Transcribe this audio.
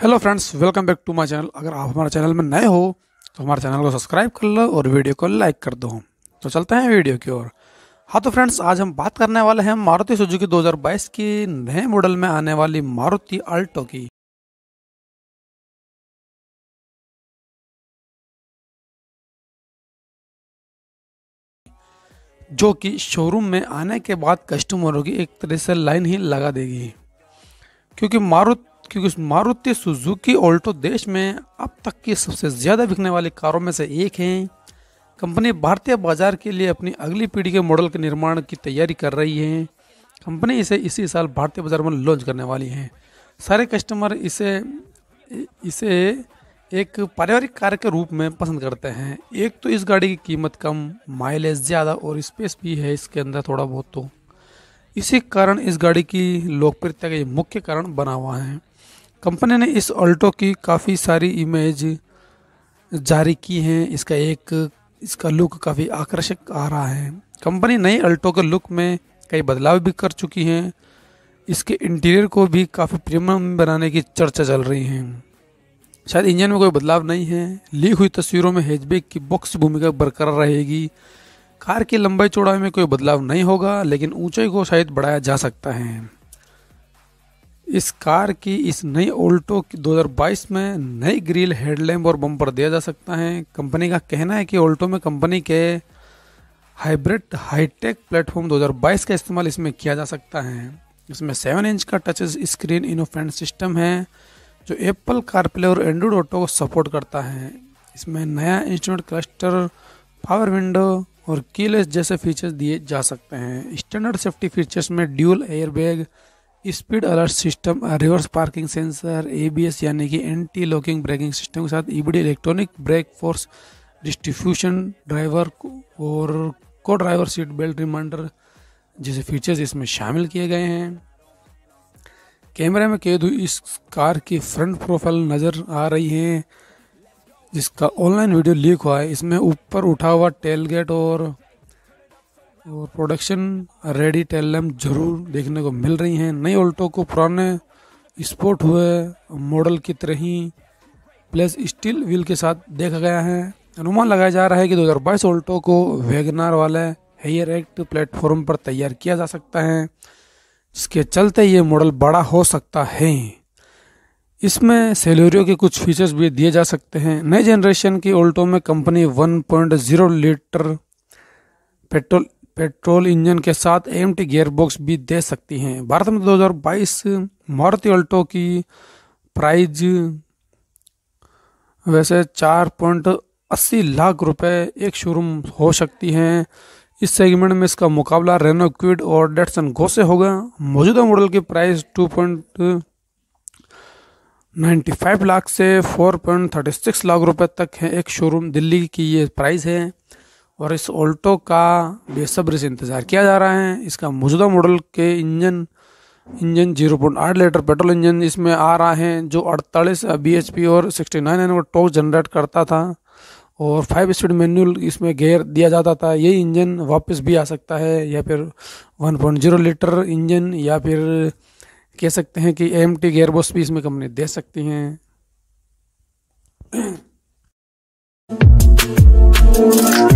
hello friends welcome back to my channel अगर आप हमारे चैनल में नए हो तो हमारे चैनल को सब्सक्राइब कर लो और वीडियो को लाइक कर दो तो चलते हैं वीडियो की ओर हाँ तो फ्रेंड्स आज हम बात करने वाले हैं मारुति सुजुकी 2022 की नए मॉडल में आने वाली मारुति अल्टो की जो कि शोरूम में आने के बाद कस्टमरों की एक तरह से लाइन ही लगा देगी क्योंकि मारुति क्योंकि मारुति सुजुकी ऑल्टो देश में अब तक की सबसे ज़्यादा बिकने वाली कारों में से एक हैं कंपनी भारतीय बाजार के लिए अपनी अगली पीढ़ी के मॉडल के निर्माण की तैयारी कर रही है कंपनी इसे इसी साल भारतीय बाजार में लॉन्च करने वाली है सारे कस्टमर इसे इसे एक पारिवारिक कार के रूप में पसंद करते हैं एक तो इस गाड़ी की कीमत कम माइलेज ज़्यादा और स्पेस भी है इसके अंदर थोड़ा बहुत तो इसी कारण इस गाड़ी की लोकप्रियता का ये मुख्य कारण बना हुआ है कंपनी ने इस ऑल्टो की काफ़ी सारी इमेज जारी की हैं इसका एक इसका लुक काफ़ी आकर्षक आ रहा है कंपनी नई अल्टो के लुक में कई बदलाव भी कर चुकी हैं इसके इंटीरियर को भी काफ़ी प्रीमियम बनाने की चर्चा चल रही है शायद इंजन में कोई बदलाव नहीं है ली हुई तस्वीरों में हैचबैक की बॉक्स भूमिका बरकरार रहेगी कार की लंबाई चौड़ाई में कोई बदलाव नहीं होगा लेकिन ऊंचाई को शायद बढ़ाया जा सकता है इस कार की इस नई ओल्टो 2022 में नई ग्रिल हेडलैम्प और बम्पर दिया जा सकता है कंपनी का कहना है कि ओल्टो में कंपनी के हाइब्रिड हाईटेक प्लेटफॉर्म 2022 का इस्तेमाल इसमें किया जा सकता है इसमें सेवन इंच का टच स्क्रीन इनोफेंट सिस्टम है जो एप्पल कारप्ले और एंड्रॉयड ऑटो को सपोर्ट करता है इसमें नया इंस्ट्रूमेंट क्लस्टर पावर विंडो और कीलेस जैसे फीचर्स दिए जा सकते हैं स्टैंडर्ड सेफ्टी फीचर्स में dual airbag speed alert system reverse parking sensor ABS यानी कि एंटी लॉकिंग ब्रेकिंग सिस्टम के साथ EBD electronic brake force distribution driver और co driver seat belt reminder जैसे फीचर्स इसमें शामिल किए गए हैं कैमरे में कैद हुई इस कार की फ्रंट प्रोफाइल नज़र आ रही है जिसका ऑनलाइन वीडियो लीक हुआ है इसमें ऊपर उठा हुआ गेट और और प्रोडक्शन रेडी टेल लैम्प जरूर देखने को मिल रही हैं नई ऑल्टो को पुराने स्पोर्ट हुए मॉडल की तरह ही प्लस स्टील व्हील के साथ देखा गया है अनुमान लगाया जा रहा है कि 2022 ऑल्टो को वेगनार वाले हेयर एक्ट प्लेटफॉर्म पर तैयार किया जा सकता है जिसके चलते ये मॉडल बड़ा हो सकता है इसमें सेलोरियो के कुछ फीचर्स भी दिए जा सकते हैं नए जनरेशन की ओल्टो में company 1.0 litre petrol petrol engine के साथ एम टी गेयरबॉक्स भी दे सकती हैं भारत में 2022 मारुति अल्टो की प्राइज वैसे चार पॉइंट अस्सी लाख रुपए एक शोरूम हो सकती हैं इस सेगमेंट में इसका मुकाबला रेनो क्विड और डेटसन गो से होगा मौजूदा मॉडल की प्राइस टू पॉइंट 95 लाख से 4.36 लाख रुपए तक है एक शोरूम दिल्ली की ये प्राइस है और इस ऑल्टो का बेसब्री से इंतज़ार किया जा रहा है इसका मौजूदा मॉडल के engine engine 0.8 litre petrol engine इसमें आ रहा है जो 48 बी और 69 नाइन एन टॉक जनरेट करता था और फाइव स्पीड मैनुअल इसमें गेयर दिया जाता था यही इंजन वापस भी आ सकता है या फिर 1.0 लीटर इंजन या फिर कह सकते हैं कि एम टी गेयरबॉक्स भी इसमें कंपनी दे सकती हैं